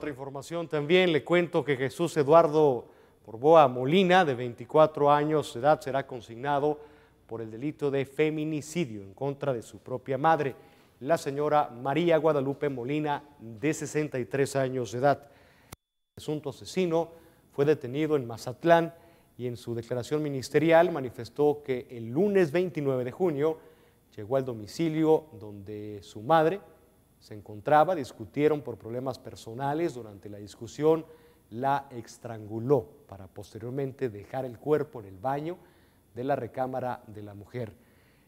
Otra información también, le cuento que Jesús Eduardo Borboa Molina, de 24 años de edad, será consignado por el delito de feminicidio en contra de su propia madre, la señora María Guadalupe Molina, de 63 años de edad. El presunto asesino fue detenido en Mazatlán y en su declaración ministerial manifestó que el lunes 29 de junio llegó al domicilio donde su madre, se encontraba, discutieron por problemas personales, durante la discusión la estranguló para posteriormente dejar el cuerpo en el baño de la recámara de la mujer.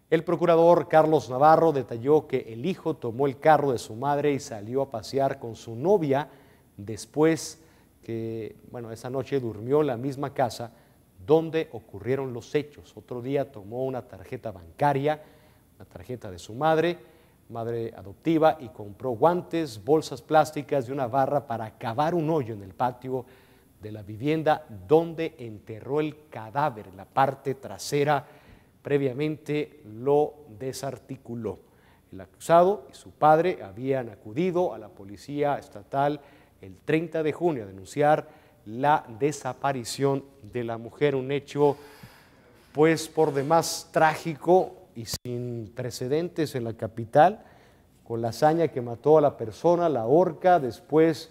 El procurador Carlos Navarro detalló que el hijo tomó el carro de su madre y salió a pasear con su novia después que, bueno, esa noche durmió en la misma casa donde ocurrieron los hechos. Otro día tomó una tarjeta bancaria, la tarjeta de su madre, madre adoptiva, y compró guantes, bolsas plásticas y una barra para cavar un hoyo en el patio de la vivienda donde enterró el cadáver la parte trasera. Previamente lo desarticuló. El acusado y su padre habían acudido a la policía estatal el 30 de junio a denunciar la desaparición de la mujer, un hecho pues por demás trágico, y sin precedentes en la capital, con la hazaña que mató a la persona, la horca, después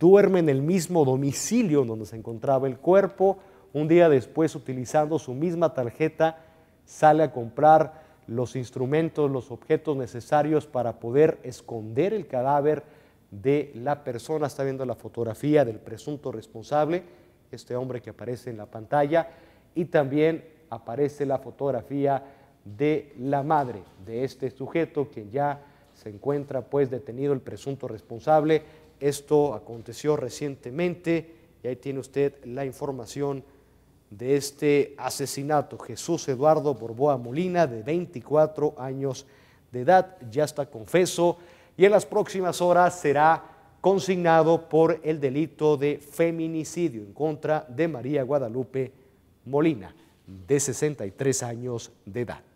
duerme en el mismo domicilio donde se encontraba el cuerpo, un día después utilizando su misma tarjeta sale a comprar los instrumentos, los objetos necesarios para poder esconder el cadáver de la persona. Está viendo la fotografía del presunto responsable, este hombre que aparece en la pantalla, y también aparece la fotografía de la madre de este sujeto, quien ya se encuentra pues detenido el presunto responsable. Esto aconteció recientemente y ahí tiene usted la información de este asesinato. Jesús Eduardo Borboa Molina, de 24 años de edad, ya está confeso y en las próximas horas será consignado por el delito de feminicidio en contra de María Guadalupe Molina, de 63 años de edad.